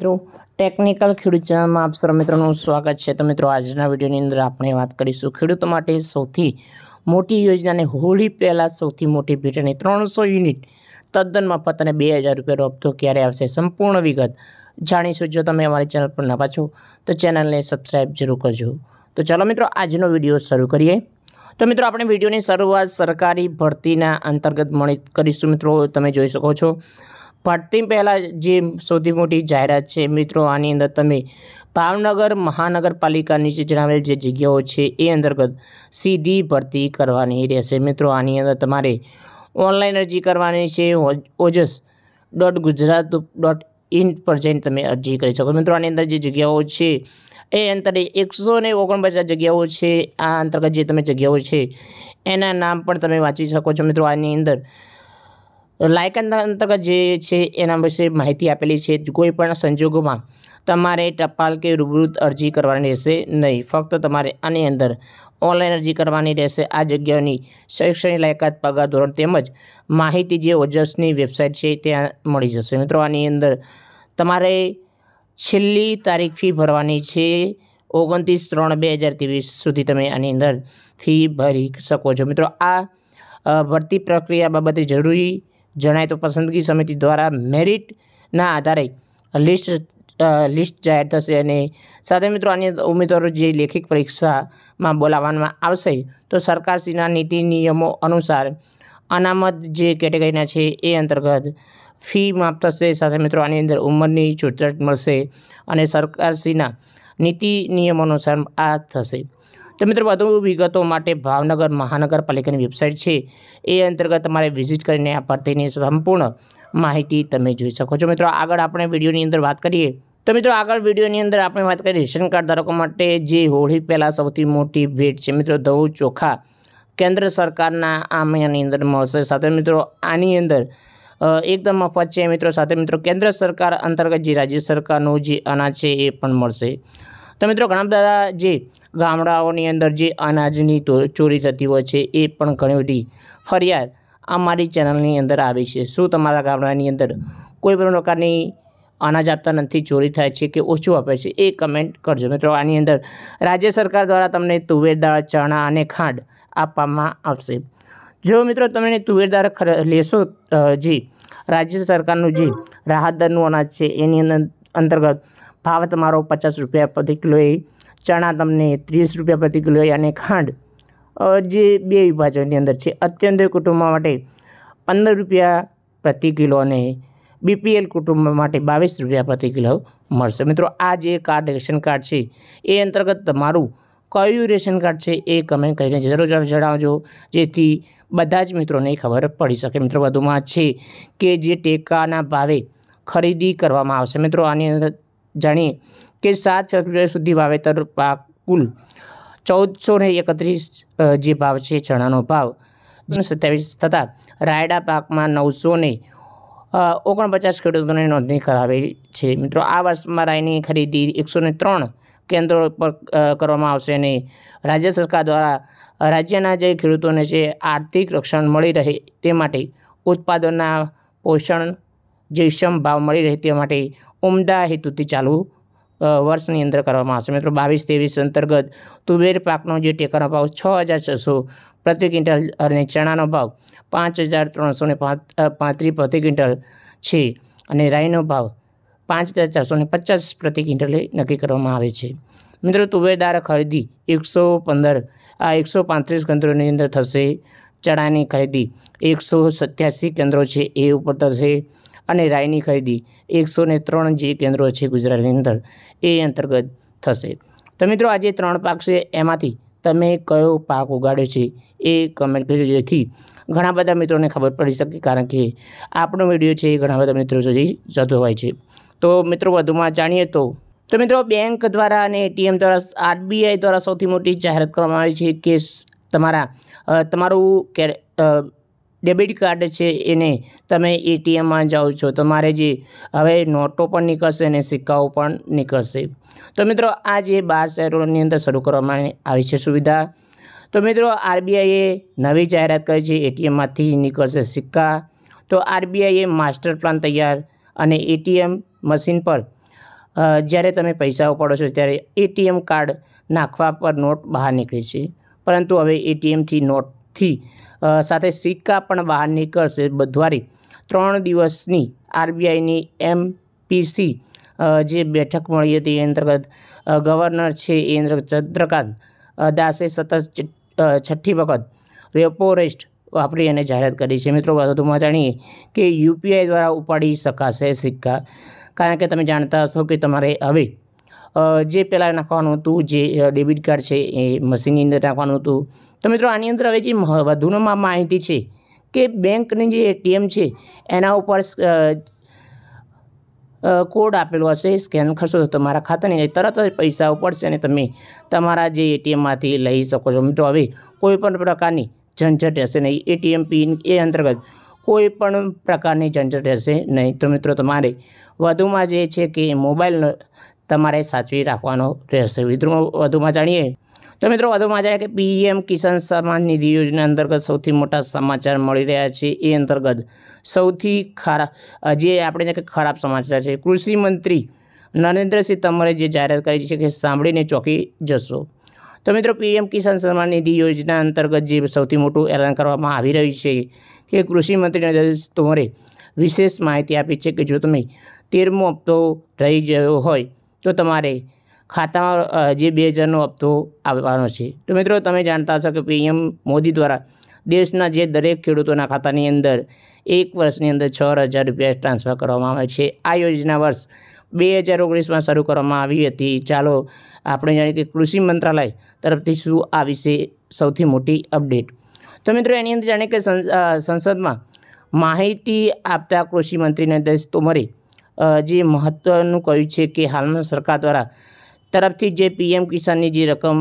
મિત્રો ટેકનિકલ ખેડૂત ચેનલમાં આપ સર્વ મિત્રોનું સ્વાગત છે તો મિત્રો આજના વિડીયોની અંદર આપણે વાત કરીશું ખેડૂતો માટે સૌથી મોટી યોજનાને હોળી પહેલાં સૌથી મોટી ભેટની ત્રણસો યુનિટ તદ્દન મફત અને બે હજાર રૂપિયાનો હપ્તો ક્યારે આવશે સંપૂર્ણ વિગત જાણીશું જો તમે અમારી ચેનલ પર નવા છો તો ચેનલને સબસ્ક્રાઈબ જરૂર કરજો તો ચાલો મિત્રો આજનો વિડીયો શરૂ કરીએ તો મિત્રો આપણે વિડીયોની શરૂઆત સરકારી ભરતીના અંતર્ગત મળી કરીશું મિત્રો તમે જોઈ શકો છો ફાટતી પહેલાં જે સૌથી મોટી જાહેરાત છે મિત્રો આની અંદર તમે ભાવનગર મહાનગરપાલિકા નીચે જણાવેલ જે જગ્યાઓ છે એ અંતર્ગત સીધી ભરતી કરવાની રહેશે મિત્રો આની અંદર તમારે ઓનલાઈન અરજી કરવાની છે Ojas dot Gujarat dot in પર જઈને તમે અરજી કરી શકો મિત્રો આની અંદર જે જગ્યાઓ છે એ અંતરે એકસો ને ઓગણપચાસ જગ્યાઓ છે આ અંતર્ગત જે તમે જગ્યાઓ છે એના નામ પણ તમે વાંચી શકો છો મિત્રો આની અંદર લાયકાતના અંતર્ગત જે છે એના વિશે માહિતી આપેલી છે કોઈ પણ સંજોગોમાં તમારે ટપાલ કે રૂબરૂ અરજી કરવાની રહેશે નહીં ફક્ત તમારે આની અંદર ઓનલાઈન અરજી કરવાની રહેશે આ જગ્યાઓની શૈક્ષણિક લાયકાત પગાર ધોરણ તેમજ માહિતી જે ઓજસની વેબસાઇટ છે ત્યાં મળી જશે મિત્રો આની અંદર તમારે છેલ્લી તારીખ ફી ભરવાની છે ઓગણત્રીસ ત્રણ બે હજાર ત્રેવીસ સુધી તમે આની અંદર ફી ભરી શકો છો મિત્રો આ ભરતી પ્રક્રિયા બાબતે જરૂરી જણાય તો પસંદગી સમિતિ દ્વારા મેરિટના આધારે લિસ્ટ લિસ્ટ જાહેર થશે અને સાથે મિત્રો અન્ય ઉમેદવારો જે લેખિત પરીક્ષામાં બોલાવવામાં આવશે તો સરકારશ્રીના નીતિ નિયમો અનુસાર અનામત જે કેટેગરીના છે એ અંતર્ગત ફી માફ થશે સાથે મિત્રો આની અંદર ઉંમરની છૂટછાટ મળશે અને સરકારશ્રીના નીતિ નિયમો અનુસાર આ થશે તો મિત્રો વધુ વિગતો માટે ભાવનગર મહાનગરપાલિકાની વેબસાઇટ છે એ અંતર્ગત તમારે વિઝિટ કરીને આ ભરતીની સંપૂર્ણ માહિતી તમે જોઈ શકો છો મિત્રો આગળ આપણે વિડીયોની અંદર વાત કરીએ તો મિત્રો આગળ વિડીયોની અંદર આપણે વાત કરીએ રેશન કાર્ડ ધારકો માટે જે હોળી પહેલાં સૌથી મોટી ભેટ છે મિત્રો દવું ચોખા કેન્દ્ર સરકારના આ મહિનાની અંદર મળશે સાથે મિત્રો આની અંદર એકદમ મફત છે મિત્રો સાથે મિત્રો કેન્દ્ર સરકાર અંતર્ગત જે રાજ્ય સરકારનું જે અનાજ છે એ પણ મળશે તો મિત્રો ઘણા બધા જે ગામડાઓની અંદર જે અનાજની ચોરી થતી હોય છે એ પણ ઘણી બધી ફરિયાદ અમારી ચેનલની અંદર આવી છે શું તમારા ગામડાની અંદર કોઈ પણ પ્રકારની અનાજ આપતા નથી ચોરી થાય છે કે ઓછું આપે છે એ કમેન્ટ કરજો મિત્રો આની અંદર રાજ્ય સરકાર દ્વારા તમને તુવેર દાળ ચણા અને ખાંડ આપવામાં આવશે જો મિત્રો તમે તુવેર દાળ લેશો જે રાજ્ય સરકારનું જે રાહત દરનું અનાજ છે એની અંદર અંતર્ગત ભાવ તમારો પચાસ રૂપિયા પ્રતિ કિલો એ ચણા તમને ત્રીસ રૂપિયા પ્રતિ કિલોએ અને ખાંડ જે બે વિભાજનની અંદર છે અત્યંત કુટુંબ માટે પંદર રૂપિયા પ્રતિ કિલો અને બીપીએલ કુટુંબ માટે બાવીસ રૂપિયા પ્રતિ કિલો મળશે મિત્રો આ જે કાર્ડ રેશન કાર્ડ છે એ અંતર્ગત તમારું કયું રેશન કાર્ડ છે એ કમેન્ટ કરીને જરૂર જણાવજો જેથી બધા જ મિત્રોને ખબર પડી શકે મિત્રો વધુમાં છે કે જે ટેકાના ભાવે ખરીદી કરવામાં આવશે મિત્રો આની અંદર જાણીએ કે સાત ફેબ્રુઆરી સુધી વાવેતર પાક કુલ ચૌદસો ને એકત્રીસ જે ભાવ છે ચણાનો ભાવ સત્યાવીસ થતાં રાયડા પાકમાં નવસો ને ઓગણપચાસ ખેડૂતોને નોંધણી કરાવેલી છે મિત્રો આ વર્ષમાં રાયની ખરીદી એકસો ને ત્રણ કેન્દ્રો પર કરવામાં આવશે અને રાજ્ય સરકાર દ્વારા રાજ્યના જે ખેડૂતોને છે આર્થિક રક્ષણ મળી રહે તે માટે ઉત્પાદનના પોષણ જે સમ ભાવ મળી રહે તે માટે ઉમદા હેતુથી ચાલુ વર્ષની અંદર કરવામાં આવશે મિત્રો બાવીસ ત્રેવીસ અંતર્ગત તુવેર પાકનો જે ટેકાનો ભાવ છ હજાર છસો પ્રતિ ક્વિન્ટલ અને ચણાનો ભાવ પાંચ હજાર ત્રણસો ને પાંત્રીસ પ્રતિ ક્વિન્ટલ છે અને રાઈનો ભાવ પાંચ હજાર ચારસો ને પચાસ પ્રતિ ક્વિન્ટલે નક્કી કરવામાં આવે છે મિત્રો તુવેરદાર ખરીદી એકસો પંદર આ એકસો પાંત્રીસ કેન્દ્રોની અંદર થશે ચણાની ખરીદી એકસો સત્યાસી કેન્દ્રો છે એ ઉપર થશે અને રાયની ખરીદી એકસો ને ત્રણ જે કેન્દ્રો છે ગુજરાતની અંદર એ અંતર્ગત થશે તો મિત્રો આ જે ત્રણ પાક છે એમાંથી તમે કયો પાક ઉગાડ્યો છે એ કમેન્ટ કરજો જેથી ઘણા બધા મિત્રોને ખબર પડી શકે કારણ કે આપણો વિડીયો છે એ ઘણા બધા મિત્રો સુધી જતો હોય છે તો મિત્રો વધુમાં જાણીએ તો તો મિત્રો બેંક દ્વારા અને એટીએમ દ્વારા આરબીઆઈ દ્વારા સૌથી મોટી જાહેરાત કરવામાં આવી છે કે તમારા તમારું કે ડેબિટ કાર્ડ છે એને તમે એટીએમમાં જાઓ છો તમારે જે હવે નોટો પણ નીકળશે અને સિક્કાઓ પણ નીકળશે તો મિત્રો આ જે બાર શહેરોની અંદર શરૂ કરવામાં આવી છે સુવિધા તો મિત્રો આરબીઆઈએ નવી જાહેરાત કરી છે એટીએમમાંથી નીકળશે સિક્કા તો આરબીઆઈએ માસ્ટર પ્લાન તૈયાર અને એટીએમ મશીન પર જ્યારે તમે પૈસા ઉપાડો છો ત્યારે એટીએમ કાર્ડ નાખવા પર નોટ બહાર નીકળે છે પરંતુ હવે એટીએમથી નોટ થી સાથે સિક્કા પણ બહાર નીકળશે બુધવારે ત્રણ દિવસની આરબીઆઈની એમપીસી જે બેઠક મળી હતી એ અંતર્ગત ગવર્નર છે એ અંતર્ગત ચંદ્રકાંત દાસે સતત છઠ્ઠી વખત રેપો રેસ્ટ વાપરી અને જાહેરાત કરી છે મિત્રો વધુમાં જાણીએ કે યુપીઆઈ દ્વારા ઉપાડી શકાશે સિક્કા કારણ કે તમે જાણતા હશો કે તમારે હવે જે પહેલાં નાખવાનું હતું જે ડેબિટ કાર્ડ છે એ મશીનની અંદર નાખવાનું હતું તો મિત્રો આની અંદર હવે જે વધુમાં માહિતી છે કે બેંકની જે એટીએમ છે એના ઉપર કોડ આપેલો હશે સ્કેન કરશો તો તમારા ખાતાની તરત જ પૈસા ઉપડશે અને તમે તમારા જે એટીએમમાંથી લઈ શકો છો મિત્રો હવે કોઈપણ પ્રકારની ઝંઝટ હશે નહીં એટીએમ પિન એ અંતર્ગત કોઈ પણ પ્રકારની ઝંઝટ રહેશે નહીં તો મિત્રો તમારે વધુમાં જે છે કે મોબાઈલ તમારે સાચવી રાખવાનો રહેશે મિત્રો વધુમાં જાણીએ તો મિત્રો વધુમાં જાય કે પીએમ કિસાન સન્માન નિધિ યોજના અંતર્ગત સૌથી મોટા સમાચાર મળી રહ્યા છે એ અંતર્ગત સૌથી ખરાબ જે આપણે કે ખરાબ સમાચાર છે કૃષિ મંત્રી નરેન્દ્રસિંહ તમરે જે જાહેરાત કરી છે કે સાંભળીને ચોંકી જશો તો મિત્રો પીએમ કિસાન સન્માન નિધિ યોજના અંતર્ગત જે સૌથી મોટું એલાન કરવામાં આવી રહ્યું છે કે કૃષિ મંત્રી નરેન્દ્રસિંહ તોમરે વિશેષ માહિતી આપી છે કે જો તમે તેરમો હપ્તો રહી ગયો હોય તો તમારે ખાતામાં જે બે હજારનો હપ્તો આવવાનો છે તો મિત્રો તમે જાણતા હશો કે પીએમ મોદી દ્વારા દેશના જે દરેક ખેડૂતોના ખાતાની અંદર એક વર્ષની અંદર છ હજાર રૂપિયા ટ્રાન્સફર કરવામાં આવે છે આ યોજના વર્ષ બે હજાર ઓગણીસમાં શરૂ કરવામાં આવી હતી ચાલો આપણે જાણીએ કે કૃષિ મંત્રાલય તરફથી શું આ વિશે સૌથી મોટી અપડેટ તો મિત્રો એની અંદર જાણે કે સંસદમાં માહિતી આપતા કૃષિ મંત્રી નરેન્દ્ર તોમરે જે મહત્ત્વનું કહ્યું છે કે હાલમાં સરકાર દ્વારા તરફથી જે પીએમ કિસાનની જે રકમ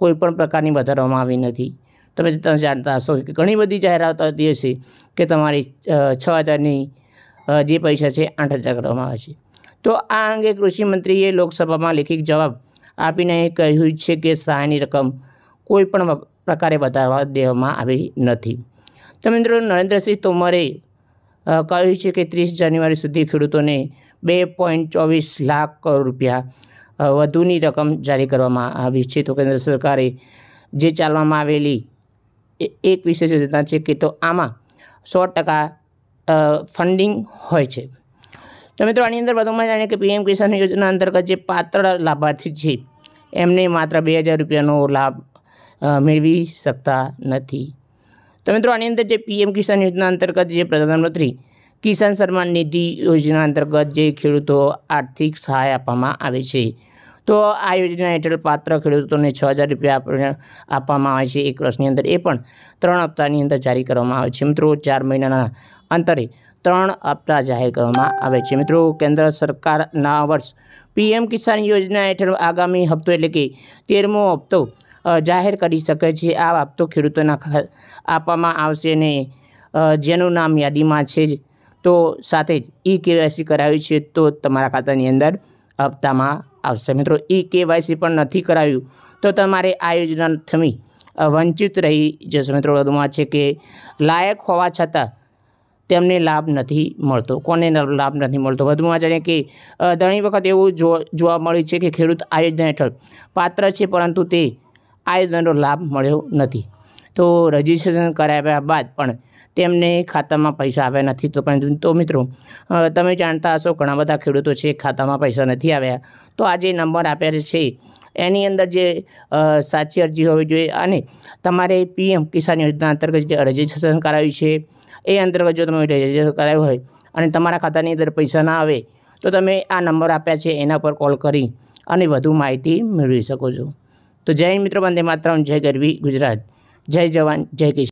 કોઈપણ પ્રકારની વધારવામાં આવી નથી તમે તમે જાણતા હશો કે ઘણી બધી જાહેરાત હતી હશે કે તમારી છ હજારની જે પૈસા છે આઠ હજાર કરવામાં આવે છે તો આ અંગે કૃષિમંત્રીએ લોકસભામાં લેખિત જવાબ આપીને કહ્યું છે કે સહાયની રકમ કોઈપણ પ્રકારે વધારવા દેવામાં આવી નથી તો મિત્રો નરેન્દ્રસિંહ તોમરે કહ્યું છે કે ત્રીસ જાન્યુઆરી સુધી ખેડૂતોને બે પોઈન્ટ ચોવીસ લાખ કરોડ રૂપિયા વધુની રકમ જારી કરવામાં આવી છે તો કેન્દ્ર સરકારે જે ચાલવામાં આવેલી એક વિશેષ યોજના છે કે તો આમાં સો ટકા ફંડિંગ હોય છે તો મિત્રો આની અંદર વધુમાં જાણીએ કે પીએમ કિસાન યોજના અંતર્ગત જે પાત્ર લાભાર્થી છે એમને માત્ર બે હજાર રૂપિયાનો લાભ મેળવી શકતા નથી તો મિત્રો આની અંદર જે પીએમ કિસાન યોજના અંતર્ગત જે પ્રધાનમંત્રી કિસાન સન્માન નિધિ યોજના અંતર્ગત જે ખેડૂતો આર્થિક સહાય આપવામાં આવે છે તો આ યોજના હેઠળ પાત્ર ખેડૂતોને છ હજાર રૂપિયા આપવામાં આવે છે એક વર્ષની અંદર એ પણ ત્રણ હપ્તાની અંદર જારી કરવામાં આવે છે મિત્રો ચાર મહિનાના અંતરે ત્રણ હપ્તા જાહેર કરવામાં આવે છે મિત્રો કેન્દ્ર સરકારના વર્ષ પીએમ કિસાન યોજના હેઠળ આગામી હપ્તો એટલે કે તેરમો હપ્તો જાહેર કરી શકે છે આ બાબતો ખેડૂતોના આપવામાં આવશે ને જેનું નામ યાદીમાં છે જ તો સાથે જ ઈ કેવાયસી કરાવ્યું છે તો તમારા ખાતાની અંદર હપ્તામાં આવશે મિત્રો ઈ કેવાયસી પણ નથી કરાવ્યું તો તમારે આ યોજના થમી વંચિત રહી જશે મિત્રો વધુમાં છે કે લાયક હોવા છતાં તેમને લાભ નથી મળતો કોને લાભ નથી મળતો વધુમાં જાણે કે ઘણી વખત એવું જોવા મળ્યું છે કે ખેડૂત આ યોજના હેઠળ પાત્ર છે પરંતુ તે આ યોજનાનો લાભ મળ્યો નથી તો રજીસ્ટ્રેશન કરાવ્યા બાદ પણ તેમને ખાતામાં પૈસા આવ્યા નથી તો પણ તો મિત્રો તમે જાણતા હશો ઘણા બધા ખેડૂતો છે ખાતામાં પૈસા નથી આવ્યા તો આ જે નંબર આપેલ છે એની અંદર જે સાચી અરજી હોવી જોઈએ અને તમારે પીએમ કિસાન યોજના અંતર્ગત જે રજીસ્ટ્રેશન કરાવ્યું છે એ અંતર્ગત જો તમે રજીસ્ટ્રેશન કરાવ્યું હોય અને તમારા ખાતાની અંદર પૈસા ના આવે તો તમે આ નંબર આપ્યા છે એના પર કોલ કરી અને વધુ માહિતી મેળવી શકો છો તો જય મિત્રો વંદે માતરમ જય ગરવી ગુજરાત જય જવાન જય કિશન